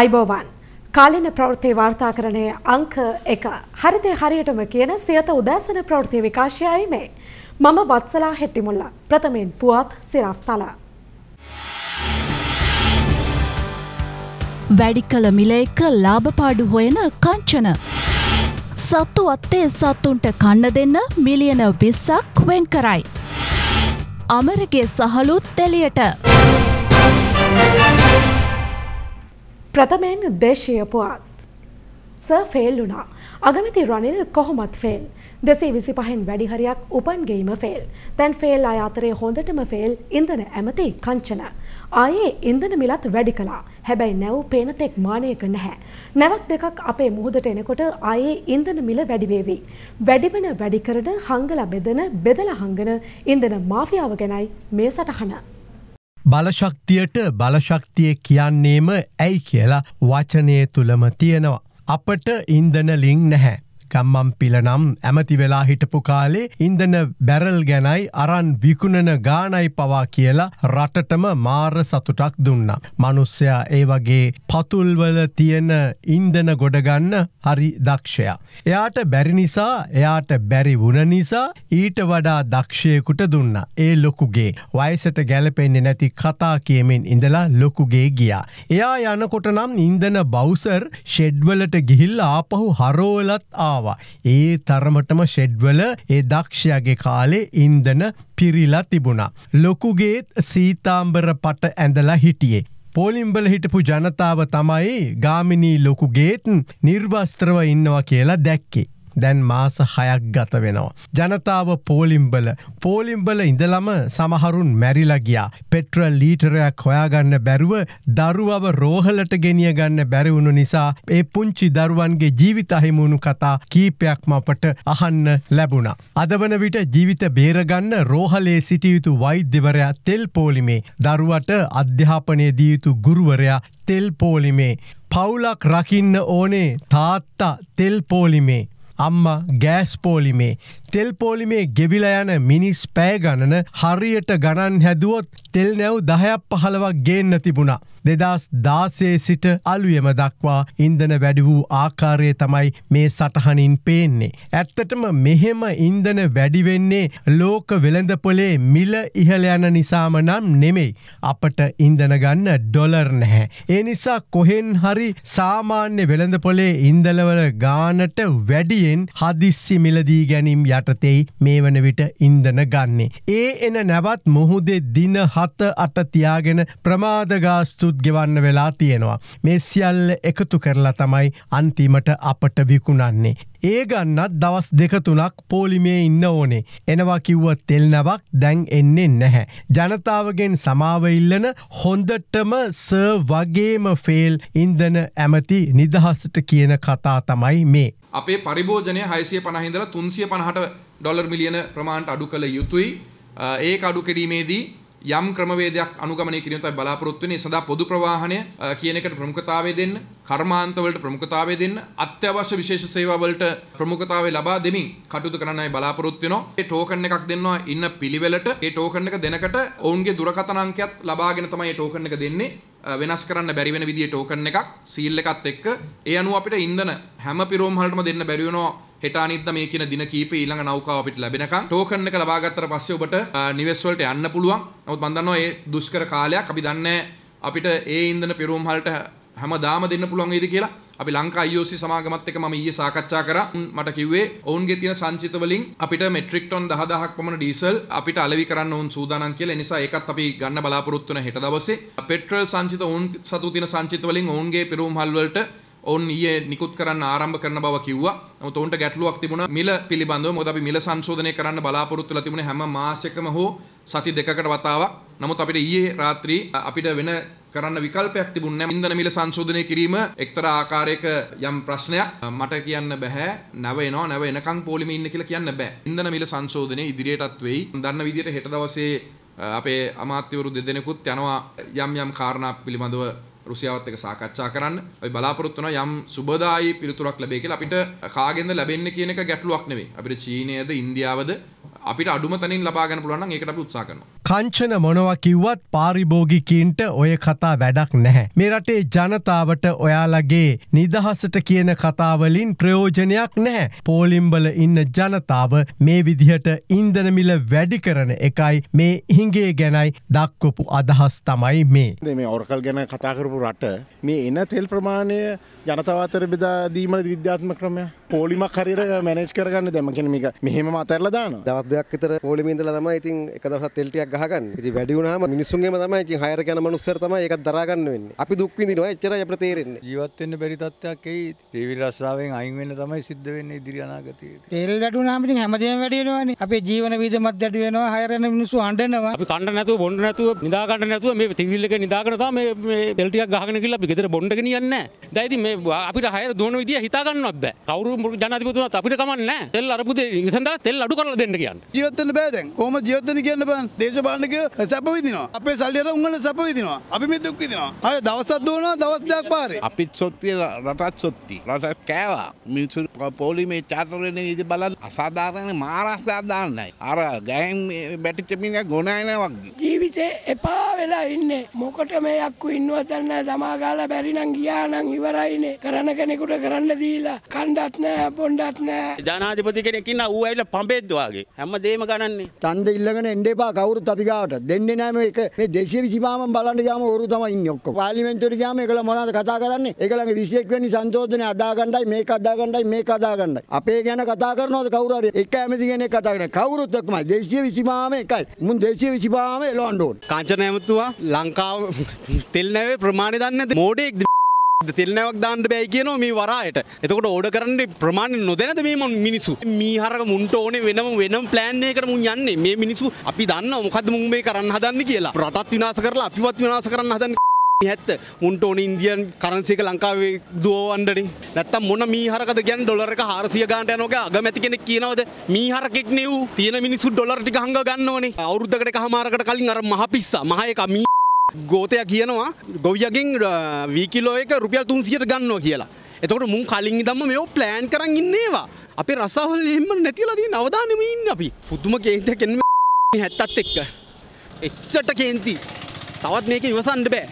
අයිබෝවන් කාලින ප්‍රවෘත්ති වාර්තාකරණය අංක එක හරිතය හරියටම කියන සියත උදෑසන ප්‍රවෘත්ති විකාශයයි මේ. මම වත්සලා හෙට්ටිමුල්ල ප්‍රථමෙන් පුවත් සිරස්තලා. වැඩි කළ මිලේක ලාභපාඩු හොයන කංචන. සත්තු වත්තේ සත්තුන්ට කන්න දෙන්න මිලියන විස්සක් වෙන් කරයි. අමරගේ සහලුත් තෙලියට. ප්‍රථමයෙන් දේශය පුවත්. ස ෆෙල් වුණා. අගමති රනිල් කොහොමත් ෆෙල්. දෙසේ විසි පහෙන් වැඩිහරයක් උපන්ගේම ෆෙල්. තැන් ෆෙල් අය අතරේ හොඳටම ෆෙල් ඉඳන ඇමති කංචන. ආයේ ඉන්දන මිලත් වැඩි කලා හැබැයි නැව් පේනතෙක් මානයක නැහැ. නැවක් දෙකක් අපේ මුහදට එනකොට ආයේ ඉන්දන මිල වැඩිවේවී. වැඩිවෙන වැඩිකරන හංගල බෙදන බෙදල හංගන ඉන්දන මාෆියාව ගැනයි මේ සටහන. බලශක්තියට බලශක්තිය කියන්නේම ඇයි කියලා වචනය තුළම තියෙනවා. අපට ඉන්දන ලිං නැහැ. ගම්මම් පිලනම් ඇමති වෙලා හිටපු කාලේ ඉන්දන බැරල් ගැනයි අරන් විකුණන ගානයි පවා කියලා රටටම මාර සතුටක් දුන්න. මනුස්සයා ඒ වගේ පතුල්වල තියෙන ඉන්දන ගොඩගන්න හරි දක්ෂයා. එයාට බැරි නිසා එයාට බැරි වුණ නිසා ඊට වඩා දක්ෂයකුට දුන්න. ඒ ලොකුගේ වයිසට ගැලපෙන්න්නේ නැති කතා කියමෙන් ඉඳලා ලොකුගේ ගියා. එයා යනකොට නම් ඉන්දන බෞසර් ෂෙඩ්වලට ගිහිල්ල ආපහු හරෝලත් ආ. ආවා. ඒ තරමටම ෂෙඩ්වල ඒ දක්ෂයාගේ කාලේ ඉන්දන පිරිලා තිබුණා. ලොකුගේත් සීතාම්බර පට ඇඳලා හිටියේ. පෝලිම්බල හිටපු ජනතාව තමයි ගාමිණී ලොකුගේත් නිර්වස්ත්‍රව ඉන්නවා කියලා දැක්කේ. දැන් මාස හයක් ගත වෙනවා. ජනතාව පෝලිම්බල පෝලිම්බල ඉඳලම සමහරුන් මැරිලගියා. පෙට්‍රල් ලීටරයක් හොයාගන්න බැරුව දරුවව රෝහලට ගෙනිය ගන්න බැරිවුණු නිසා ඒ පුංචි දරුවන්ගේ ජීවිත අහිමුණු කතා කීපයක්ම අපට අහන්න ලැබුණා. අද වන විට ජීවිත බේරගන්න රෝහලේ සිටියයුතු වෛද්‍යවරයා තෙල් පෝලිමේ දරුවට අධ්‍යාපනය දියයුතු ගුරුවරයා තෙල් පෝලිමේ. පවුලක් රකින්න ඕනේ තාත්තා තෙල් පෝලිමේ. අම්මා ගෑස්පෝලිමේ තෙල් පෝලිමේ ගෙබිල යන මිනිස් පෑ ගණන හරියට ගණන් හැදුවොත් තෙල් නැව් දහයක් පහළවක් ගේන්න තිබුණා. දෙදස් දාසේ සිට අලුයම දක්වා ඉන්දන වැඩි වූ ආකාරය තමයි මේ සටහනින් පේන්නේ. ඇත්තටම මෙහෙම ඉන්දන වැඩිවෙන්නේ ලෝක වෙළඳපොලේ මිල ඉහළ යන නිසාම නම් නෙමෙයි. අපට ඉන්දන ගන්න ඩොලර් නැහැ. ඒ නිසා කොහෙන් හරි සාමාන්‍ය වෙළඳපොලේ ඉන්දලවල ගානට වැඩියෙන් හදිස්සි මිලදී ගැනීම් ය යටතෙයි මේ වන විට ඉන්දන ගන්නේ. ඒ එන නැවත් මුහුදේ දින හත අටතියාගෙන ප්‍රමාදගාස්තුත් ගෙවන්න වෙලා තියෙනවා. මේ සියල්ල එකතු කරලා තමයි අන්තිමට අපට විකුණන්නේ. ඒ ගන්නත් දවස් දෙකතුනක් පෝලිමේ ඉන්න ඕනේ. එනවා කිව්ව තෙල්නවක් දැන් එන්නේ නැහැ. ජනතාවගෙන් සමාවඉල්ලන හොඳටම ස වගේම ෆෙල් ඉන්දන ඇමති නිදහසට කියන කතා තමයි මේ. අපේ පරිභෝජනය 650 ඉඳලා 350ට ඩොලර් මිලියන ප්‍රමාණයට අඩු කළ යුතුයි. ඒක අඩු කිරීමේදී යම් ක්‍රමවේදයක් අනුගමනය කිරීම තමයි බලාපොරොත්තු වෙන්නේ. ඒ සඳහා පොදු ප්‍රවාහනය කියන එකට ප්‍රමුඛතාවය දෙන්න, කර්මාන්ත වලට ප්‍රමුඛතාවය දෙන්න, අත්‍යවශ්‍ය විශේෂ සේවා වලට ප්‍රමුඛතාවය ලබා දෙමින් කටයුතු කරන්නයි බලාපොරොත්තු වෙනවා. මේ ටෝකන් එකක් දෙනවා ඉන්න පිළිවෙලට. මේ ටෝකන් එක දෙනකොට ඔවුන්ගේ දුරකථන අංකයත් ලබාගෙන තමයි මේ ටෝකන් එක දෙන්නේ. වෙනස් කරන්න බැරි වෙන විදිහේ ටෝකන් එකක් සීල් එකත් එක්ක ඒ අනුව අපිට ඉන්ධන හැම පිරෝම් වලටම දෙන්න බැරි වෙනවා හෙට අනිද්දා මේ කියන දින කීපේ ඊළඟ නෞකාව අපිට ලැබෙනකන් ටෝකන් එක ලබා ගත්තට පස්සේ ඔබට නිවෙස් වලට යන්න පුළුවන්. නමුත් මම දන්නවා මේ දුෂ්කර කාලයක් අපි දන්නේ අපිට ඒ ඉන්ධන පෙරෝම් හලට හැමදාම දෙන්න පුළුවන් වේද කියලා. අපි ලංකා IOC සමාගමත් එක්ක මම ඊයේ සාකච්ඡා කරා. මට කිව්වේ ඔවුන්ගේ තියෙන සංචිත වලින් අපිට මෙට්‍රික් ටන් 10000ක් පමණ ඩීසල් අපිට අලෙවි කරන්න ඔවුන් සූදානම් කියලා. ඒ නිසා ඒකත් අපි ගන්න බලාපොරොත්තු වෙන හෙට දවසේ. පෙට්‍රල් සංචිත ඔවුන් සතු තියෙන සංචිත වලින් ඔවුන්ගේ පෙරෝම් හල් වලට ඔවන් ඒ නිකුත් කරන්න ආරම්භ කරන බව කිව්වා මුතුන්ට ගැටලුවක් තිබුණ මිල පිළිබඳව මොද අපි මිල සංශෝධනය කරන්න බලාපොරොත්තුල තිබුණ හැම මාසකම හෝ සති දෙකකට වතාවක් නමුත් අපිට ඊයේ රාත්‍රී අපිට වෙන කරන්න විකල්පයක් තිබුණ ඉන්දන මිල සංශෝධනය කිරීම එක්තර ආකාරයක යම් ප්‍රශ්නයක් මට කියන්න බැහැ නැවනවා නැව එනකං පොලිම ඉන්න කියලා කියන්න බෑ ඉන්දන මිල සංශෝධනය ඉදිරියටත් වෙයි දන්න විදිහට හෙට දවසේ අපේ අමාත්‍යවරු දෙදෙනෙකුත් යනවා යම් යම් කාරණා පිළිබඳව රුසියාවත් එක්ක සාකච්ඡා කරන්න. අපි බලාපොරොත්තු වෙනවා යම් සුබදායි පිළිතුරක් ලැබෙයි කියලා. අපිට කාගෙන්ද ලැබෙන්නේ කියන එක ගැටලුවක් නෙවෙයි. අපිට චීනයේද ඉන්දියාවද අපිට අඩුම තනින් ලබාගන්න පුළුවන් ඒකට අපි උත්සා කරනවා. කංචන මොනවා කිව්වත් පාරිභෝගිකීන්ට ඔය කතා වැඩක් නැහැ. මේ රටේ ජනතාවට ඔයාලගේ නිදහසට කියන කතාවලින් ප්‍රයෝජනයක් නැහැ. පෝලිම්බල ඉන්න ජනතාව මේ විදිහට ඉන්දනමිල වැඩි කරන එකයි මේ හිගේ ගැනයි දක්කොපු අදහස් තමයි මේ. මේ ඔරකල් ගැන කතාකරපු රට මේ එන තෙල් ප්‍රමාණය ජනතවාතර බෙදා දීමන විද්‍යාත්ම ක්‍රමය පෝලිමක් හරියට මැනේජ් කරගන්න දැම කෙන මේක මෙහෙම අතරලා දාන දවස් දෙකක් විතර පෝලිමේ ඉඳලා තමයි ඉතින් එක දවසක් තෙල් ටිකක් ගහගන්න. ඉතින් වැඩි වුණාම මිනිස්සුන්ගේම තමයි ඉතින් හයර යන මනුස්සයර තමයි ඒකත් දරා ගන්න වෙන්නේ. අපි දුක් විඳිනවා එච්චරයි අපිට තේරෙන්නේ. ජීවත් වෙන්න බැරි තත්ත්වයක් එයි. තේවිල් රස්සාවෙන් අයින් වෙන්න තමයි සිද්ධ වෙන්නේ ඉදිරි අනාගතයේදී. තෙල් ගැටුණාම ඉතින් හැමදේම වැඩි වෙනවානේ. අපේ ජීවන විදමත් ගැටු වෙනවා. හයර යන මිනිස්සු අඬනවා. අපි කන්න නැතුව බොන්න නැතුව නිදා ගන්න නැතුව මේ තෙවිල් එක නිදාගෙන තමයි මේ තෙල් ටිකක් ගහගෙන ගිහලා අපි ගෙදර බොන්න ගෙනියන්නේ නැහැ. දැන් ඉතින් මේ අපිට හයර දුවන විදිය හිතා ගන්නවත් බෑ. කවුරු ජනතිපතුනත් අපිට කමන්න තෙල් අරපු විසඳර තෙල් අඩු කරලා දෙන්න කියන්න ජීවත්තන බෑදැන් කොම ජීවත්තන කියන්න බෑන් දේශපාලනක සැප විදිනවා අපේ සල්ලියට උන්ගල සැප විදිනවා අපි මේ දුක් විදිනවා අර දවසක් දුවනවා දවස් දෙකක් පාරේ අපිත් සොත්තිය රටත් සොත්ති රටත් කෑවා මිනිස්සු පොලිමේ චාතරනේ ඉඳ බලන්න අසාධාරණ මාරාසාදාන්නයි අර ගෑන් බැටිච්ච මිනිහා ගොනායන වගේ ජීවිතේ එපා වෙලා ඉන්නේ මොකට මේ අක්කු ඉන්නවද නැහැ දමා ගාලා බැරි නම් ගියා නම් ඉවරයිනේ කරන කෙනෙකුට කරන්න දීලා කණ්ඩත් නෑ බොන්්ඩත් නෑ ජනාධිපති කෙනෙකින්න ඌ ඇල්ල පම්පෙද්වාගේ හැම දේම ගණන්නේ තන්ද ඉල්ලගෙන එන්ඩේපා කවරු අපිකාට දෙන්න නෑම එක දෙශේ විසිමාම බලන්න යාම ඔරු තමයින්න ඔක්ක පාලිමෙන්තුර යාම එකළ මොනාද කතා කරන්නේ එකළඟ විසියෙක්වනි සංචෝධන අදාගණ්ඩයි මේ අදාගණ්ඩයි මේ අදාගණ්ඩයි අපේ ගැන කතා කරනවද කවුරර එක ඇමතිගෙන කතාගෙන කවරුත්තක්මයි දේශය විසිමාම එකයි මුන් දේශය විසිපාම එලොන්ඩෝන් කාචන ඇමතුවා ලංකාව තෙල්නැවේ ප්‍රමාණය දන්න මෝඩෙක් තිල්නැවක් දාන්න බැයි කියනවා මේ වරායට එතකොට ඕඩ කරන්න ප්‍රමාණ නොදැනද මේ මම මිනිස්සු මීහරක මුන්ට ඕනේ වෙනම වෙනම ප්ලෑන් එකකට මුන් යන්නේ මේ මිනිස්සු අපි දන්නවා මොකද්ද මුන් මේ කරන්න හදන්නේ කියලා රටත් විනාශ කරලා අපිවත් විනාශ කරන්න හදන්නේ හැත්ත මුන්ට ඕනේ ඉන්දියන් කරන්සි එක ලංකාවේ දුවවන්නනේ නැත්තම් මොන මීහරකද කියන්නේ ඩොලර් එක 400 ගානට යනවාගේ අගමැති කෙනෙක් කියනවද මීහරකෙක් නෙව් තියෙන මිනිස්සු ඩොලර් ටික හංග ගන්නවනේ අවුරුද්දකට කහමාරකට කලින් අර මහ පිස්සා මහ එක මී ගෝතය කියනවා ගොවියගෙන් වීකිලෝ එක රුපියල් තුන්සියට ගන්නවා කියලා. එතකොට මුන් කලින් දම්ම මෙෝ ප්ලෑන් කරන්න ඉන්නේවා. අපේ රසාහල් එෙම නැතිලදී නවදානම ඉන්න අපි පුතුම කේන්තය කෙන්ම හැත්තත් එක්ක. එච්චට කේන්ති තවත් මේක ඉවසන්ඩ බෑ.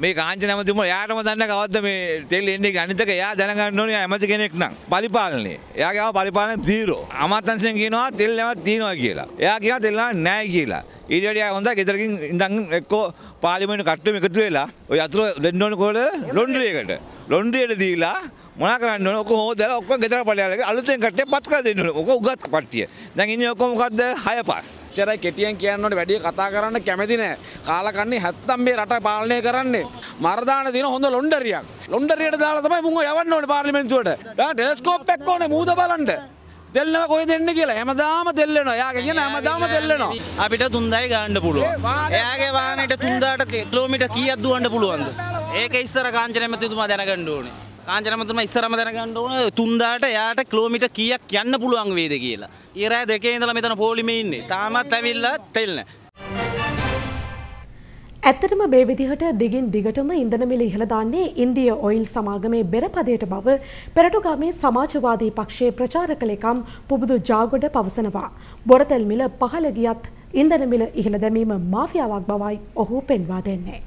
මේ කාංච නැමතිම යාටම දන්න කවද මේ තෙල් එන්නේ ගනිතක යා දැනගන්න ඕනේ ඇමති කෙනෙක් නම් පරිපාලනේ. එයාගේ ආව පරිපාලන 0. අමාත්‍යංශයෙන් කියනවා තෙල් නැවත් තියනවා කියලා. එයා කියනවා තෙල් නැහැ කියලා. ඊට වඩා හොඳයි ගෙදරකින් ඉඳන් එක්කෝ පාර්ලිමේන්තු කට්ටියම එකතු වෙලා ওই අතුරු දෙන්න ඕනේ කොහොමද ලොන්ඩ්‍රි එකට. ලොන්ඩ්‍රි එකට දීලා මොනා කරන්න ඕන ඔක හොදලා ඔක්කොම ගෙදර පලයලක අලුතෙන් කට්ටිය පත් කරලා දෙන්න ඕන. ඔක උගත් කට්ටිය. දැන් ඉන්නේ ඔක්කොම මොකද්ද 6 5. චරයි කෙටියෙන් කියන්න ඕනේ වැඩි කතා කරන්න කැමති නෑ. කාලා කන්නේ හැත්තම් මේ රට පාලනය කරන්නේ. මරදාන දින හොඳ ලොණ්ඩරියක්. ලොණ්ඩරියට දාලා තමයි මුංගෝ යවන්න ඕනේ පාර්ලිමේන්තුවට. දැන් ටෙලස්කෝප් එකක් ඕනේ මූද බලන්න. දෙල්ලව කොයි දෙන්න කියලා හැමදාම දෙල්ලනවා. එයාගේ කියන හැමදාම දෙල්ලනවා. අපිට 3000යි ගන්න පුළුවන්. එයාගේ වාහනේට 3000ට කිලෝමීටර් කීයක් දුවන්න පුළුවන්ද? ඒක ඉස්සර කාංචන මැතිතුමා දැනගන්න ඕනේ. කාංචනමතුම ඉස්සරම දැනගන්න ඕන තුන්දාට එයාට කිලෝමීට කීයක් යන්න පුළුවන් වේද කියලා. ඊරෑ දෙකේ ඉඳලා මෙතන පොලිමේ ඉන්නේ. තාමත් ඇවිල්ලා තෙල් ඇත්තටම මේ විදිහට දිගින් දිගටම ඉන්ධන මිල ඉහළ දාන්නේ ඉන්දිය ඔයිල් සමාගමේ බෙරපදයට බව පෙරටුගාමේ සමාජවාදී පක්ෂයේ ප්‍රචාරක ලේකම් පුබුදු ජාගොඩ පවසනවා. බොරතැල් මිල පහළ ගියත් ඉන්ධන මිල ඉහළ දැමීම මාෆියාවක් බවයි ඔහු පෙන්වා දෙන්නේ.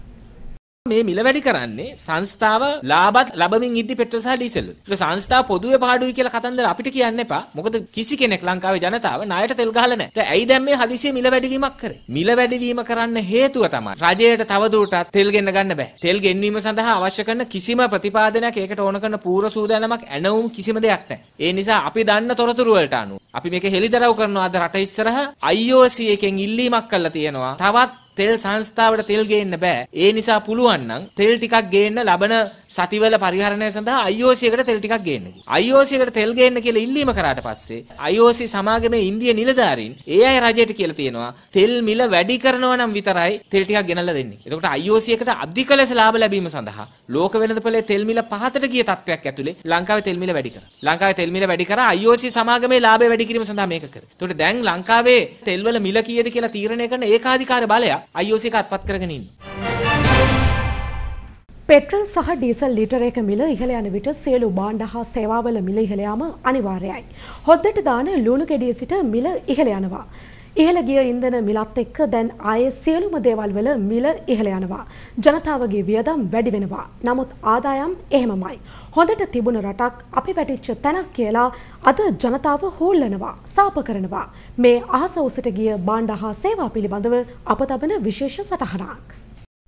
මේ මිල වැඩි කරන්නේ සංස්ථාව ලාභත් ලැබමින් ඉද්දි පෙට්‍රල් සහ ඩීසල් වලින්. ඒක සංස්ථා පොදුවේ පාඩුයි කියලා කතන්දර අපිට කියන්න එපා. මොකද කිසි කෙනෙක් ලංකාවේ ජනතාව ණයට තෙල් ගහලා නැහැ. ඒ ඇයි දැන් මේ හදිසිය මිල වැඩිවීමක් කරේ? මිල වැඩිවීම කරන්න හේතුව තමයි රජයට තවදුරටත් තෙල් ගෙන්න ගන්න බෑ. තෙල් ගෙන්වීම සඳහා අවශ්‍ය කරන කිසිම ප්‍රතිපාදනයක් ඒකට ඕන කරන පූර්ව සූදානමක් ඇනවුම් කිසිම දෙයක් නැහැ. ඒ නිසා අපි දන්න තොරතුරු වලට අනුව අපි මේක හෙලිදරව් කරනවා අද රට ඉස්සරහා IOC එකෙන් ඉල්ලීමක් කරලා තියෙනවා. තවත් තෙල් සංස්ථාවට තෙල් ගේන්න බෑ. ඒ නිසා පුළුවන් නම් තෙල් ටිකක් ගේන්න ලබන සතිවල පරිහරණය සඳහා IOC එකට තෙල් ටිකක් ගේන්න කිව්වා. IOC එකට තෙල් ගේන්න කියලා ඉල්ලීම කරාට පස්සේ IOC සමාගමේ ඉන්දිය නිලධාරීන් ඒ අය රජයට කියලා තියෙනවා තෙල් මිල වැඩි කරනවා නම් විතරයි තෙල් ටිකක් ගෙනල්ලා දෙන්නේ. එතකොට IOC එකට අධික ලෙස ලාභ ලැබීම සඳහා ලෝක වෙළඳපොලේ තෙල් මිල පහතට ගිය තත්ත්වයක් ඇතුලේ ලංකාවේ තෙල් මිල වැඩි කරා. ලංකාවේ තෙල් මිල වැඩි කරා IOC සමාගමේ ලාභය වැඩි කිරීම සඳහා මේක කරා. එතකොට දැන් ලංකාවේ තෙල්වල මිල කීයද කියලා තීරණය කරන ඒකාධිකාර බලයක් IOC එක අත්පත් කරගෙන පෙට්‍රල් සහ ඩීසල් ලීටර එක මිල ඉහළ යන විට සියලු භාණ්ඩ හා සේවාවල මිල ඉහළ යාම අනිවාර්යයි. හොද්දට දාන ලුණු කෙඩිය සිට මිල ඉහළ යනවා. ඉහළ ගිය ඉන්ධන මිලත් එක්ක දැන් ආයේ සියලුම දේවල් වල මිල ඉහළ යනවා. ජනතාවගේ වියදම් වැඩි වෙනවා. නමුත් ආදායම් එහෙමමයි. හොඳට තිබුණ රටක් අපි වැටිච්ච තැනක් කියලා අද ජනතාව හොල්ලනවා, සාප කරනවා. මේ අහස උසට ගිය බාණ්ඩ හා සේවා පිළිබඳව අප තබන විශේෂ සටහනක්.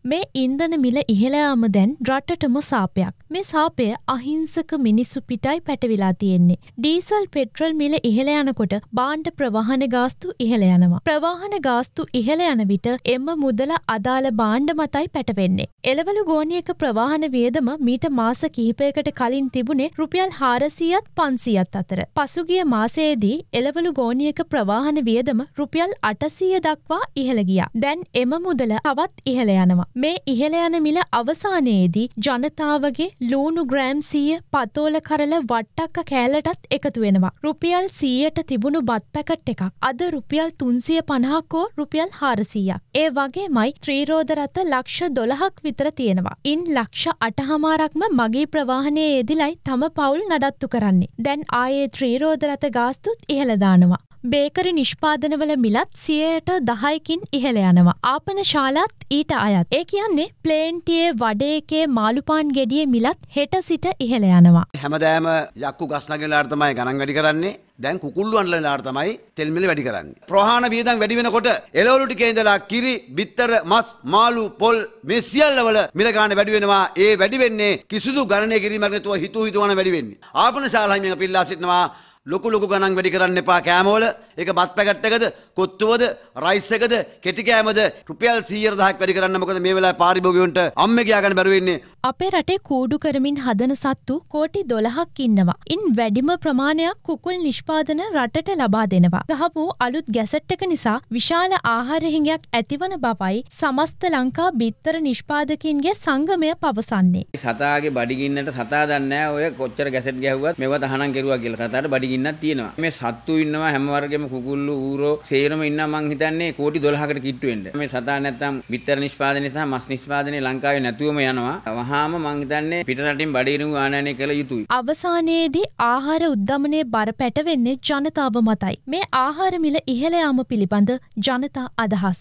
මේ ඉන්ධන මිල ඉහළයාම දැන් රටටම සාපයක්. මේ සාපය අහිංසක මිනිස්සු පිටයි පැටවිලා තියෙන්නේ. ඩීසල් පෙට්‍රල් මිල ඉහළ යනකොට බාණ්ඩ ප්‍රවාහන ගාස්තු ඉහළ යනවා. ප්‍රවාහන ගාස්තු ඉහළ යන විට එම මුදල අදාළ බාණ්ඩ මතයි පැටවෙන්නේ. එළවලු ගෝණියක ප්‍රවාහන වියදම මීට මාස කිහිපයකට කලින් තිබුණේ රුපියල් 400ත් 500ත් අතර. පසුගිය මාසයේදී එළවලු ගෝණියක ප්‍රවාහන වියදම රුපියල් 800 දක්වා ඉහළ ගියා. දැන් එම මුදල තවත් ඉහළ යනවා. මේ ඉහළ යන මිල අවසානයේදී ජනතාවගේ ලූුණු ග්‍රෑම් සීය පතෝල කරල වට්ටක්ක කෑලටත් එකතු වෙනවා. රුපියල් සීයට තිබුණු බත් පැකට් එකක් අද රුපියල් තුන්සිය පණහක්කෝ රුපියල් හාරසීයක්. ඒ වගේ මයි ත්‍රීරෝධරත ලක්ෂ දොළහක් විතර තියෙනවා. ඉන් ලක්ෂ අටහමාරක්ම මගේ ප්‍රවාහනය යෙදිලයි තම පවුල් නඩත්තු කරන්නේ. දැන් ආයේ ත්‍රීරෝධරත ගාස්තුත් ඉහළදානවා. බේකරි නිෂ්පාදනවල මිලත් සියයට දහයකින් ඉහළ යනවා. ආපන ශාලාත් ඊට අයත්. ඒ කියන්නේ ප්ලේන්ටියේ වඩේකේ මාළුපාන් ගෙඩිය මිලත් හෙට සිට ඉහළ යනවා. හැමදෑම යක්කු ගස්නගෙනලාට තමයි ගණන් වැඩි කරන්නේ. දැන් කුකුල්ලුවන්ලලාට තමයි තෙල්මිල වැඩි කරන්නේ. ප්‍රහාණ වියදම් වැඩි වෙනකොට එළවලු ටිකේ ඉඳලා කිරි, බිත්තර, මස්, මාළු, පොල් මේ සියල්ලවල මිල ගාණ වැඩි වෙනවා. ඒ වැඩි වෙන්නේ කිසිදු ගණනය කිරීමක් නැතුව හිතුව හිතුවන වැඩි වෙන්නේ. ආපන ශාලාවෙන් පිල්ලා සිටනවා ලොකු ලොකු ගණන් වැඩි කරන්න එපා කෑමෝල එක බත් පැකට් එකද කොත්තුවද රයිස් එකද කෙටි කෑමද රුපියල් 100000ක් වැඩි කරන්න මොකද මේ වෙලාවේ පාරිභෝගිකයන්ට අම්මේ කියාගන්න බැරුව ඉන්නේ අපේ රටේ කූඩු කරමින් හදන සත්තු කෝටි දොළහක් ඉන්නවා. ඉන් වැඩිම ප්‍රමාණයක් කුකුල් නිෂ්පාදන රටට ලබා දෙනවා. ගහපු අලුත් ගැසට්ටක නිසා විශාල ආහාරහිඟයක් ඇතිවන බවයි සමස්ත ලංකා බිත්තර නිෂ්පාදකින්ගේ සංගමය පවසන්නේ. සතාගේ බඩිගින්නට සතා දන්නේ ඔය කොච්චර ගැසට් ගැහුවත් මේවා තහනම් කෙරුවා කියලා. සතාට බඩිගින්නක් තියෙනවා. මේ සත්තු ඉන්නවා හැම වර්ගෙම කුකුල්ලු ඌරෝ සේරම ඉන්නා මං හිතන්නේ කෝටි 12කට කිට්ටු වෙන්න. මේ සතා නැත්තම් බිත්තර නිෂ්පාදනය සහ මස් නිෂ්පාදනය ලංකාවේ නැතුවම යනවා. වහාම මං හිතන්නේ පිටරටින් බඩිනු ආනයනය කළ යුතුයි. අවසානයේදී ආහාර උද්ධමනයේ බර පැටවෙන්නේ ජනතාව මතයි. මේ ආහාර මිල ඉහළ යාම පිළිබඳ ජනතා අදහස්.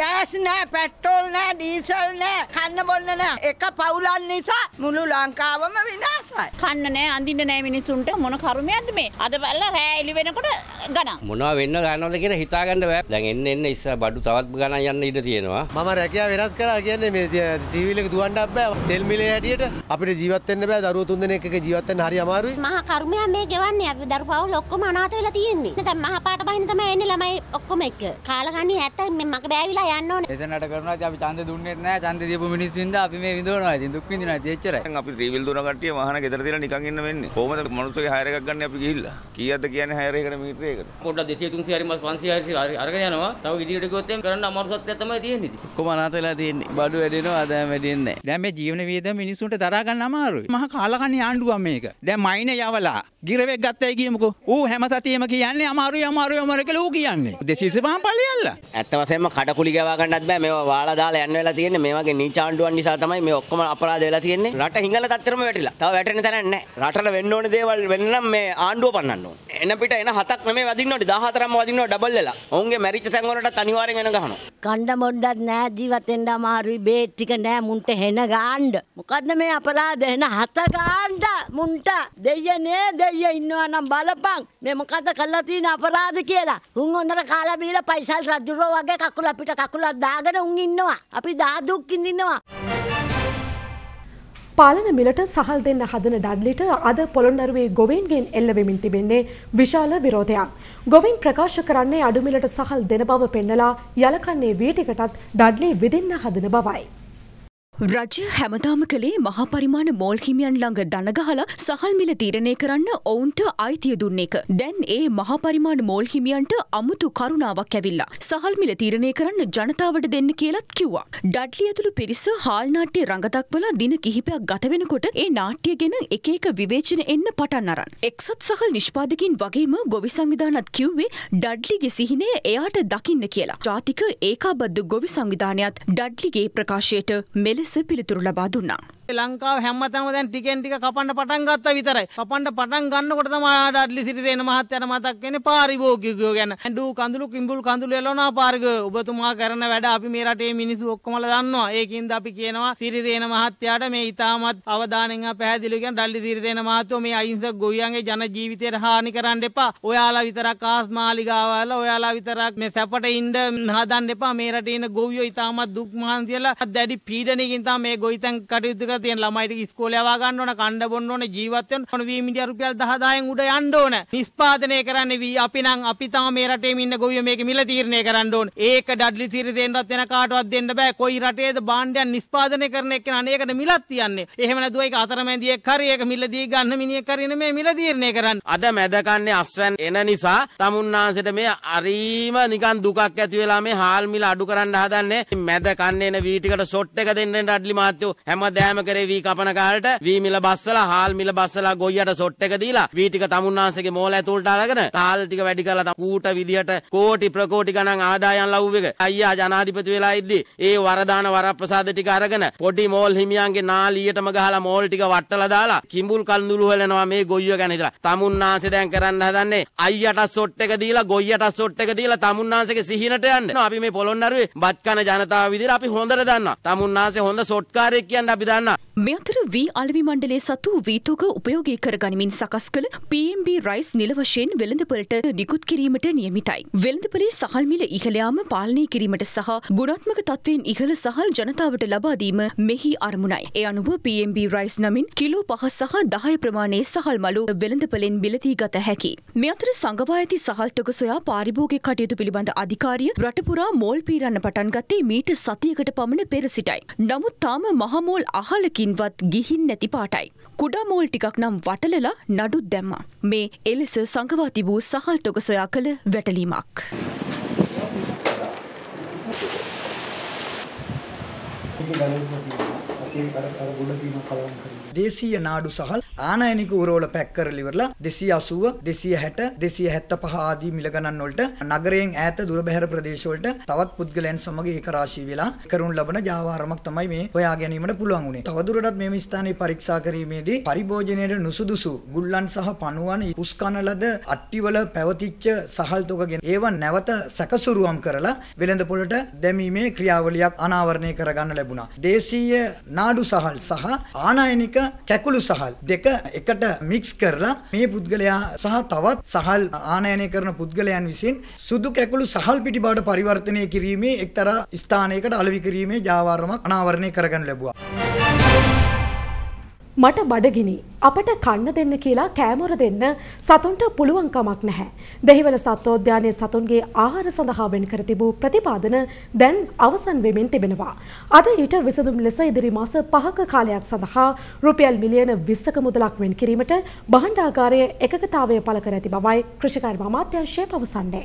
ගෑස් නෑ, පෙට්‍රෝල් නෑ, ඩීසල් නෑ, කන්න බොන්න නෑ. එක පවුලක් නිසා මුළු ලංකාවම විනාශයි. කන්න නෑ, අඳින්න නෑ මිනිසුන්ට මොන කරුමයක්ද මේ? අද බලලා රෑ එළි වෙනකොට ගණන්. මොනවා වෙන්න ගන්නවද කියලා හිතාගන්න බෑ. දැන් එන්න එන්න ඉස්ස බඩු තවත් ගණන් යන්න ඉඩ තියෙනවා. මම රැකියාව වෙනස් කරා කියන්නේ මේ ටීවී එකේ දුවන්නත් බෑ. තෙල් කුම්මිලේ හැටියට අපිට ජීවත් වෙන්න බෑ දරුවෝ තුන්දෙනෙක් එක ජීවත් වෙන්න හරි අමාරුයි. මහා කර්මයක් මේ ගෙවන්නේ අපි දරු පවුල ඔක්කොම අනාථ වෙලා තියෙන්නේ. දැන් මහා පාට බහින්න තමයි එන්නේ ළමයි ඔක්කොම එක. කාලගන්නේ ඇත මේ මග බෑවිලා යන්න ඕනේ. එසනට කරනවා අපි ඡන්ද දුන්නේ නැහැ. ඡන්ද දීපු මිනිස්සු ඉඳ අපි මේ විඳවනවා. ඉතින් දුක් විඳිනවා. ඉතින් එච්චරයි. දැන් අපි රීවිල් දුන කට්ටිය මහාන ගෙදර තියලා නිකන් ඉන්න වෙන්නේ. කොහොමද මනුස්සගේ හයර එකක් ගන්න අපි ගිහිල්ලා. කීයක්ද කියන්නේ හයර එකට මීටරයකට. පොඩ්ඩක් 200 300 හරි මාස 500 හරි අරගෙන යනවා. තව ඉදිරියට ගියොත් එහෙම කරන්න අමාරු සත්‍යයක් තමයි තියෙන්නේ. කොහොම අනාථ වෙලා තියෙන්නේ. බඩු වැඩෙනවා ආදායම් වැඩෙන්නේ නැහැ. දැන් මේ ජීවන විය වේද මිනිසුන්ට දරාගන්න අමාරුයි. මහ කාලකණ්ණි ආණ්ඩුවක් මේක. දැන් මයින යවලා ගිරවෙක් ගත්තයි කියමුකෝ. ඌ හැම සතියෙම කියන්නේ අමාරුයි අමාරුයි අමාරුයි කියලා ඌ කියන්නේ. 225 පළියල්ලා. ඇත්ත වශයෙන්ම කඩකුලි ගවා ගන්නත් බෑ. මේවා වාලා දාලා යන්න වෙලා තියෙන්නේ. මේ වගේ නීච ආණ්ඩුවන් නිසා තමයි මේ ඔක්කොම අපරාධ වෙලා තියෙන්නේ. රට හිඟල තත්තරම වැටිලා. තව වැටෙන තැනක් නැහැ. රටට වෙන්න ඕන දේවල් වෙන්න නම් මේ ආණ්ඩුව පන්නන්න ඕන. එන පිට එන හතක් නෙමෙයි වදින්න ඕනේ. 14ක්ම වදින්න ඕනේ ඩබල් වෙලා. ඔවුන්ගේ මැරිච්ච තැන් වලට අනිවාර්යෙන් එන ගහනවා. කණ්ඩ මොඩ්ඩත් නෑ ජීවතෙන්ට අමාරුයි බේට් ටික නෑ මුන්ට හෙන ගාණ්ඩ. මොකද්ද මේ අපරාධ එන හත ගාණ්ඩ මුන්ට දෙයනේ දෙය ඉන්නවා නම් බලපන් මේ මොකද්ද කරලා තියෙන අපරාධ කියලා. උන් හොඳට කාලා බීලා පයිසල් රජුරෝ වගේ කකුල අපිට කකුලක් දාගෙන උන් ඉන්නවා. අපි දාදුක් ඉඳිනවා. පාලන මිලට සහල් දෙන්න හදන ඩඩ්ලිට අද පොළොන්නරුවේ ගොවන්ගෙන් එල්ලවෙමින් තිබෙන්නේ විශාල විරෝධයක්. ගොවන් ප්‍රකාශ කරන්නේ අඩුමිලට සහල් දෙන බව පෙන්නලා යලකන්නේ වීටිකටත් ඩඩ්ලි විදින්න හදන බවයි. රජය හැමතාම කළේ මහා පරිමාණ මෝල් හිමියන් ළඟ දනගහලා සහල් මිල තීරණය කරන්න ඔවුන්ට අයිතිය දුන්න එක. දැන් ඒ මහා පරිමාණ මෝල් හිමියන්ට අමුතු කරුණාවක් ඇවිල්ලා. සහල් මිල තීරණය කරන්න ජනතාවට දෙන්න කියලත් කිව්වා. ඩඩ්ලි ඇතුළු පිරිස හාල් නාට්‍ය රඟදක්වල දින කිහිපයක් ගත වෙනකොට ඒ නාට්‍ය ගැන එක එක විවේචන එන්න පටන් අරන්. එක්සත් සහල් නිෂ්පාදකින් වගේම ගොවි සංවිධානත් කිව්වේ ඩඩ්ලිගේ සිහිනය එයාට දකින්න කියලා. ජාතික ඒකාබද්ධ ගොවි සංවිධානයත් ඩඩ්ලිගේ ප්‍රකාශයට මෙලෙස පිළිතුරු ලබා දුන්නා. ලංකාව හැමතැනම දැන් ටිකෙන් ටික කපන්න පටන් ගත්තා විතරයි. කපන්න පටන් ගන්නකොට තමයි අඩලි සිරිසේන මහත්තයාට මතක් වෙන්නේ පාරිභෝගිකයෝ ගැන. ඇඬු කඳුළු කිඹුල් කඳුළු එළවනා පාර්ග ඔබතුමා කරන වැඩ අපි මේ රටේ මිනිස්සු ඔක්කොමල දන්නවා. ඒකින්ද අපි කියනවා සිරිසේන මහත්තයාට මේ ඉතාමත් අවධානයෙන් පැහැදිලිව කියන ඩල්ලි සිරිසේන මහත්තයෝ මේ අහිංසක ගොවියන්ගේ ජන ජීවිතයට හානි කරන්න එපා. ඔයාලා විතරක් ආස්මාලිගාවල ඔයාලා විතරක් මේ සැපට ඉන්න හදන්න එපා. මේ රටේ ඉන්න ගොවියෝ ඉතාමත් දුක් මහන්සියලා දැඩි පීඩනයකින් තමයි මේ ගොවිතැන් කටයුතු කරලා තියෙන ළමයිට ඉස්කෝලේ යවා ගන්න ඕන, කණ්ඩ බොන්න ඕන, ජීවත් වෙන්න ඕන. වී මිලියන රුපියල් 10000න් උඩ යන්න ඕන. නිෂ්පාදනය කරන්නේ වී අපි නම් අපි තමයි මේ රටේම ඉන්න ගොවියෝ මේක මිල තීරණය කරන්න ඕන. ඒක ඩඩ්ලි සීරි දෙන්නවත් වෙන කාටවත් දෙන්න බෑ. කොයි රටේද බාණ්ඩයන් නිෂ්පාදනය කරන එක නේ ඒකට මිලක් තියන්නේ. එහෙම නැතුව ඒක අතරමැදියෙක් හරි ඒක මිලදී ගන්න මිනිහෙක් හරි නෙමෙයි මිල තීරණය කරන්නේ. අද මැදකන්නේ අස්වැන් එන නිසා තමුන්නාන්සේට මේ අරීම නිකන් දුකක් ඇති වෙලා මේ හාල් මිල අඩු කරන්න හදන්නේ. මැද කන්නේ එන වීටිකට ෂොට් එක දෙන්න ඩඩ්ලි මාත්‍යෝ හැමදෑම කරේ වී කපන කාලට වී මිල බස්සලා හාල් මිල බස්සලා ගොයියට සොට් එක දීලා වී ටික තමුන්නාන්සේගේ මෝල ඇතුළට අරගෙන තාල් ටික වැඩි කරලා කූට විදියට කෝටි ප්‍රකෝටි ගණන් ආදායම් ලව් එක අයියා ජනාධිපති වෙලා ඉද්දි ඒ වරදාන වරප්‍රසාද ටික අරගෙන පොඩි මෝල් හිමියන්ගේ නාලියටම ගහලා මෝල් ටික වට්ටලා දාලා කිඹුල් කන්දුළු හොලනවා මේ ගොයිය ගැන ඉතලා තමුන්නාන්සේ දැන් කරන්න හදන්නේ අයියට සොට් එක දීලා ගොයියට සොට් එක දීලා තමුන්නාන්සේගේ සිහිනට යන්න අපි මේ පොළොන්නරුවේ බත් කන ජනතාව විදිහට අපි හොඳට දන්නවා තමුන්නාන්සේ හොඳ සොට්කාරයෙක් කියන්න අපි දන්නවා වුණා. මේ අතර වී අලවි මණ්ඩලය සතු වීතෝග උපයෝගී කර ගනිමින් සකස් කළ PMB රයිස් නිල වශයෙන් වෙළඳපළට නිකුත් කිරීමට නියමිතයි. වෙළඳපළේ සහල් මිල ඉහළ යාම පාලනය කිරීමට සහ ගුණාත්මක තත්ත්වයෙන් ඉහළ සහල් ජනතාවට ලබා දීම මෙහි අරමුණයි. ඒ අනුව PMB රයිස් නමින් කිලෝ 5 සහ 10 ප්‍රමාණයේ සහල් මලු වෙළඳපළෙන් මිලදී ගත හැකි. මේ අතර සංගවා ඇති සහල් තොග සොයා පාරිභෝගික කටයුතු පිළිබඳ අධිකාරිය රටපුරා මෝල් පීරන්න පටන් ගත්තේ මීට සතියකට පමණ පෙර සිටයි. නමුත් තාම මහමෝල් අහල් කාලකින්වත් ගිහින් නැති පාටයි. කුඩා මෝල් ටිකක් නම් වටලලා නඩුත් දැම්මා. මේ එලෙස සඟවා තිබූ සහල් තොග සොයා කළ වැටලීමක්. Thank you. අපේ අර ගොඩබිම පලවම් කරනවා. දේශීය නාඩු සහ ආනයනික ඌරවල පැක් කරලා ඉවරලා 280 260 275 ආදී මිල ගණන් වලට නගරයෙන් ඈත දුරබැහැර ප්‍රදේශ වලට තවත් පුද්ගලයන් සමග ඒකරාශී වෙලා කරුණු ලබන ජාවාරමක් තමයි මේ හොයා ගැනීමට පුළුවන් වුණේ. තවදුරටත් මේ ස්ථානයේ පරීක්ෂා කිරීමේදී පරිභෝජනයේ නුසුදුසු ගුල්ලන් සහ පණුවන් පුස්කන ලද අට්ටිවල පැවතිච්ච සහල් තොගගෙන ඒව නැවත සැකසුරුවම් කරලා වෙළඳපොළට දැමීමේ ක්‍රියාවලියක් අනාවරණය කරගන්න ලැබුණා. දේශීය නාඩු සහල් සහ ආනයනික කැකුළු සහල් දෙක එකට මික්ස් කරලා මේ පුද්ගලයා සහ තවත් සහල් ආනයනය කරන පුද්ගලයන් විසින් සුදු කැකුළු සහල් පිටි බවට පරිවර්තනය කිරීමේ එක්තරා ස්ථානයකට අලවි කිරීමේ ජාවාරමක් අනාවරණය කරගන්න ලැබුවා. මට බඩගිනි අපට කන්න දෙන්න කියලා කෑමොර දෙන්න සතුන්ට පුළුවන්කමක් නැහැ. දෙහිවල සත්වෝද්‍යානයේ සතුන්ගේ ආහාර සඳහා වෙන් කර තිබූ ප්‍රතිපාදන දැන් අවසන් වෙමින් තිබෙනවා. අද ඊට විසඳුම් ලෙස ඉදිරි මාස පහක කාලයක් සඳහා රුපියල් මිලියන 20ක මුදලක් වෙන් කිරීමට භාණ්ඩාගාරය එකගතාවය පළ කර ඇති බවයි කෘෂිකාර්ය අමාත්‍යාංශය පවසන්නේ.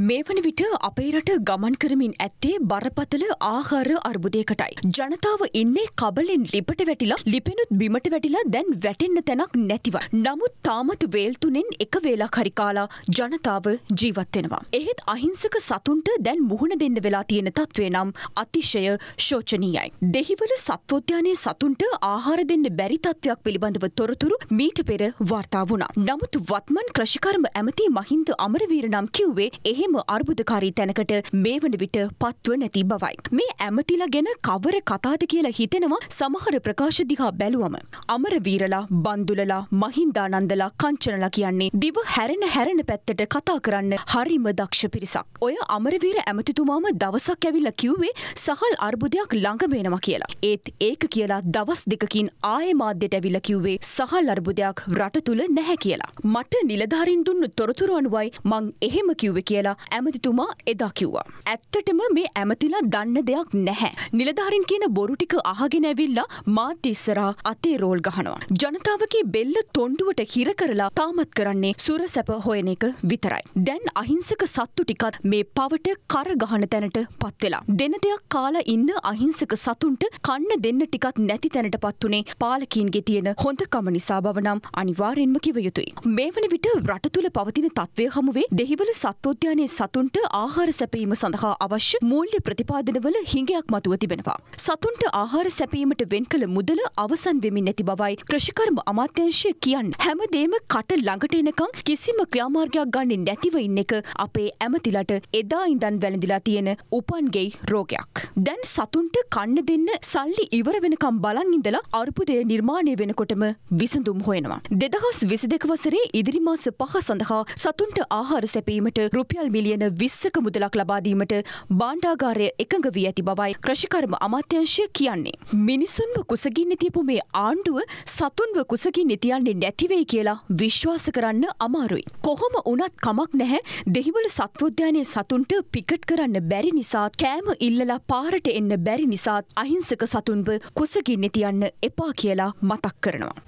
මේ වන විට අපේ රට ගමන් කරමින් ඇත්තේ බරපතල ආහාර අර්බුදයකටයි. ජනතාව ඉන්නේ කබලෙන් ලිපට වැටිලා ලිපෙනුත් බිමට වැටිලා දැන් වැටෙන්න තැනක් නැතිව. නමුත් තාමත් වේල්තුනෙන් එක වේලා හරිකාලා ජනතාව ජීවත් වෙනවා. එහෙත් අහිංසක සතුන්ට දැන් මුහුණ දෙන්න වෙලා තියෙන තත්ත්වය නම් අතිශය ශෝචනීයයි. දෙහිවල සත්වෝද්‍යානයේ සතුන්ට ආහාර දෙන්න බැරි තත්ත්වයක් පිළිබඳව තොරතුරු මීට පෙර වාර්තා වුණා. නමුත් වත්මන් ක්‍රෂිකර්ම ඇමති මහින්ද අමරවීර නම් කිව්වේ එහි මෙහෙම අර්බුදකාරී තැනකට මේ වන විට පත්ව නැති බවයි. මේ ඇමතිලා ගැන කවර කතාද කියලා හිතෙනවා සමහර ප්‍රකාශ දිහා බැලුවම. අමරවීරලා බන්දුලලා මහින්දානන්දලා කංචනලා කියන්නේ දිව හැරෙන හැරෙන පැත්තට කතා කරන්න හරිම දක්ෂ පිරිසක්. ඔය අමරවීර ඇමතිතුමාම දවසක් ඇවිල්ලා කිව්වේ සහල් අර්බුදයක් ළඟ වෙනවා කියලා. ඒත් ඒක කියලා දවස් දෙකකින් ආයෙ මාධ්‍යට ඇවිල්ලා කිව්වේ සහල් අර්බුදයක් රට තුල නැහැ කියලා. මට නිලධාරීන් දුන්නු තොරතුරු අනුවයි මං එහෙම කිව්වේ කියලා කියලා ඇමතිතුමා එදා කිව්වා. ඇත්තටම මේ ඇමතිලා දන්න දෙයක් නැහැ. නිලධාරින් කියන බොරු ටික අහගෙන ඇවිල්ලා මාත් ඉස්සරහා අතේ රෝල් ගහනවා. ජනතාවගේ බෙල්ල තොණ්ඩුවට හිර කරලා තාමත් කරන්නේ සුරසැප හොයන එක විතරයි. දැන් අහිංසක සත්තු ටිකත් මේ පවට කර ගහන තැනට පත් වෙලා. දෙන දෙයක් කාලා ඉන්න අහිංසක සතුන්ට කන්න දෙන්න ටිකක් නැති තැනට පත්තුනේ පාලකීන්ගේ තියෙන හොඳ කම නිසා බව නම් අනිවාර්යෙන්ම කිව යුතුයි. මේ වන විට රට තුළ පවතින තත්ත්වය හමුවේ දෙහිවල සත්වෝද්‍යානය වනේ සතුන්ට ආහාර සැපීම සඳහා අවශ්‍ය මූල්‍ය ප්‍රතිපාදනවල හිඟයක් මතුව තිබෙනවා. සතුන්ට ආහාර සැපීමට වෙන් කළ මුදල අවසන් වෙමින් නැති බවයි ක්‍රෂිකර්ම අමාත්‍යංශය කියන්න. හැමදේම කට ළඟට එනකං කිසිම ක්‍රියාමාර්ගයක් ගන්නේ නැතිව ඉන්න එක අපේ ඇමතිලට එදා ඉඳන් වැළඳිලා තියෙන උපන්ගේ රෝගයක්. දැන් සතුන්ට කන්න දෙන්න සල්ලි ඉවර වෙනකම් බලන් ඉඳලා අර්බුදය නිර්මාණය වෙනකොටම විසඳුම් හොයනවා. දෙදහස් විසි දෙක වසරේ ඉදිරි මාස පහ සඳහා සතුන්ට ආහාර සැපීමට රුපියල් බිලියන විස්සක මුදලක් ලබාදීමට බාණ්ඩාගාරය එකඟ වී ඇති බවයි ක්‍රෂිකර්ම අමාත්‍යංශය කියන්නේ. මිනිසුන්ව කුසගින්න තියපු මේ ආණ්ඩුව සතුන්ව කුසගින්න තියන්නේ නැතිවෙයි කියලා විශ්වාස කරන්න අමාරුයි. කොහොම උනත් කමක් නැහැ දෙහිවල සත්වෝද්‍යානය සතුන්ට පිකට් කරන්න බැරි නිසාත් කෑම ඉල්ලලා පාරට එන්න බැරි නිසාත් අහිංසක සතුන්ව කුසගින්න තියන්න එපා කියලා මතක් කරනවා.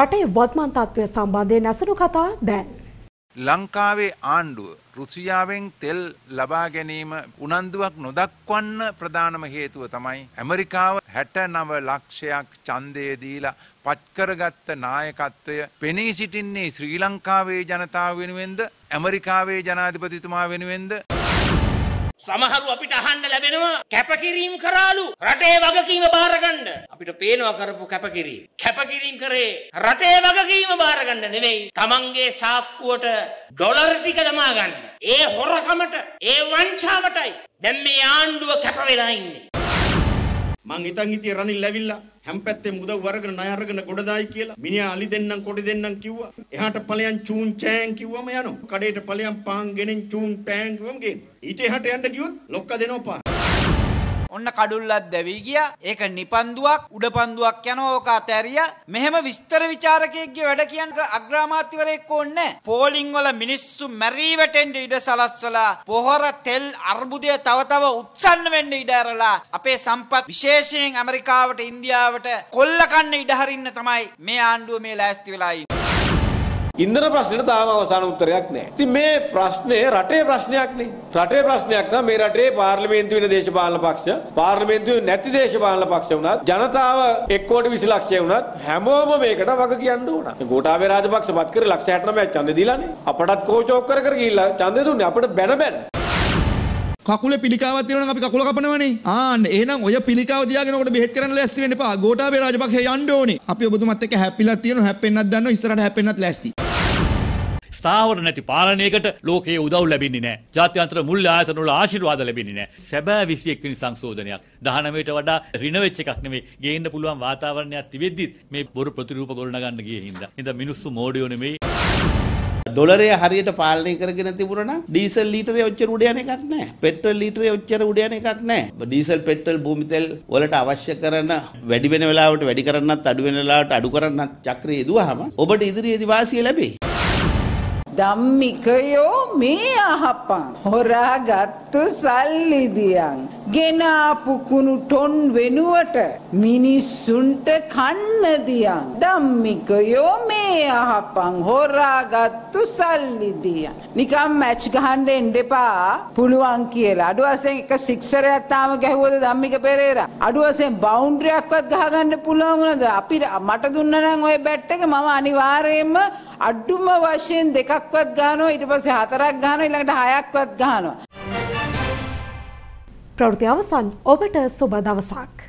රටේ වත්මන් තත්ත්වය සම්බන්ධයෙන් ඇසනු කතා දැන්. ලංකාවේ ආණ්ඩුව රුසියාවෙන් තෙල් ලබා ගැනීම උනන්දුවක් නොදක්වන්න ප්‍රධානම හේතුව තමයි ඇමරිකාව 69 ලක්ෂයක් ඡන්දය දීලා පත්කරගත්ත නායකත්වය පෙනී සිටින්නේ ශ්‍රී ලංකාවේ ජනතාව වෙනුවෙන්ද ඇමරිකාවේ ජනාධිපතිතුමා වෙනුවෙන්ද සමහරු අපිට අහන්න ලැබෙනවා කැපකිරීම් කරාලු රටේ වගකීම බාරගන්න. අපිට පේනවා කරපු කැපකිරීම. කැපකිරීම් කරේ රටේ වගකීම බාරගන්න නෙවෙයි. Tamange සාක්කුවට ඩොලර් ටික දමා ගන්න. ඒ හොරකමට, ඒ වංචාවටයි දැන් මේ ආණ්ඩුව කැප වෙලා ඉන්නේ. මං හිතන් හිටියේ රනිල් ඇවිල්ලා හැම් පැත්තෙම උදව් අරගෙන ණය අරගෙන ගොඩදායි කියලා. මිනිහා අලි දෙන්නම් කොටි දෙන්නම් කිව්වා. එහාට ඵලයන් චූන් චෑන් කිව්වම යනවා. කඩේට ඵලයන් පාන් ගෙනින් චූන් පෑන් කිව්වම ගේන. ඊට එහාට යන්න ගියොත් ලොක්ක දෙනවා පාන්. ඔන්න කඩුල්ලක් දැවී ගියා. ඒක නිපන්දුවක් උඩ පන්දුවක් යනවා ඕක අතෑරියා. මෙහෙම විස්තර ਵਿਚාරකයෙක්ගේ වැඩ කියන්න අග්‍රාමාත්‍යවරයෙක් ඕනේ පෝලිං වල මිනිස්සු මැරී වැටෙන්න ඉඩ සලස්වලා පොහොර තෙල් අර්බුදය තව තව උත්සන්න වෙන්න ඉඩ ඇරලා අපේ සම්පත් විශේෂයෙන් ඇමරිකාවට ඉන්දියාවට කොල්ල කන්න ඉඩ හරින්න තමයි මේ ආණ්ඩුව මේ ලෑස්ති වෙලා ඉන්නේ ඉන්ධන ප්‍රශ්නෙට තාම අවසාන උත්තරයක් නැහැ. ඉතින් මේ ප්‍රශ්නේ රටේ ප්‍රශ්නයක් නේ. රටේ ප්‍රශ්නයක් නම් මේ රටේ පාර්ලිමේන්තු වෙන දේශපාලන පක්ෂ, පාර්ලිමේන්තු නැති දේශපාලන පක්ෂ වුණත්, ජනතාව 1 කෝටි 20 ලක්ෂය වුණත් හැමෝම මේකට වග කියන්න ඕන. මේ ගෝඨාභය රාජපක්ෂ පත් කරේ 169 ඡන්දේ දීලානේ. අපටත් කෝචෝක් කර කර ගිහිල්ලා ඡන්දේ දුන්නේ අපිට බැන බැන. කකුල පිළිකාවක් තියෙනවා අපි කකුල කපනවනේ. ආන්න එහෙනම් ඔය පිළිකාව තියාගෙනකොට බෙහෙත් කරන්න ලෑස්ති වෙන්න එපා. ගෝඨාභය රාජපක්ෂ යන්න ඕනේ. අපි ඔබතුමත් එක්ක හැප්පිලා තියෙනවා හැප්පෙන්නත් දන්නවා ඉස්සරහට හැප්පෙන්නත් ලෑස්ති. ස්ථාවර නැති පාලනයකට ලෝකයේ උදව් ලැබෙන්නේ නැහැ. ජාත්‍යන්තර මුල්‍ය ආයතන වල ආශිර්වාද ලැබෙන්නේ නැහැ. සැබෑ 21 වෙනි සංශෝධනයක් 19ට වඩා ඍණ වෙච්ච එකක් නෙමෙයි. ගේන්න පුළුවන් වාතාවරණයක් තිබෙද්දි මේ බොරු ප්‍රතිරූප ගොඩනගන්න ගියේ හින්දා. හින්දා මිනිස්සු මෝඩයෝ නෙමෙයි. ඩොලරය හරියට පාලනය කරගෙන තිබුණා නම් ඩීසල් ලීටරේ ඔච්චර උඩ යන එකක් නැහැ. පෙට්‍රල් ලීටරේ ඔච්චර උඩ යන එකක් නැහැ. ඩීසල් පෙට්‍රල් භූමි තෙල් වලට අවශ්‍ය කරන වැඩි වෙන වෙලාවට වැඩි කරන්නත් අඩු වෙන වෙලාවට අඩු කරන්නත් චක්‍රය යෙදුවාම ඔබට ඉදිරියේදී වාසිය ලැබෙයි. ධම්මිකයෝ මේ අහපන් හොරා ගත්තු සල්ලි දියන් ගෙනාපු කුණු ටොන් වෙනුවට මිනිස්සුන්ට කන්න දියන් ධම්මිකයෝ මේ අහපන් හොරාගත්තු සල්ලි දියන් නිකම් මැච් ගහන්න එන්න එපා පුළුවන් කියලා අඩු වශයෙන් එක සික්සරයක් තාම ගැහුවද ධම්මික පෙරේරා අඩු වශයෙන් බවුන්ඩරියක්වත් ගහගන්න පුළුවන් වුණද අපි මට දුන්න නම් ওই බැට් එක මම අනිවාර්යයෙන්ම අඩුම වශයෙන් දෙකක්වත් ගහනවා ඊට පස්සේ හතරක් ගහනවා ඊළඟට හයක්වත් ගහනවා ප්‍රවෘති අවසන් ඔබට සුබ දවසක්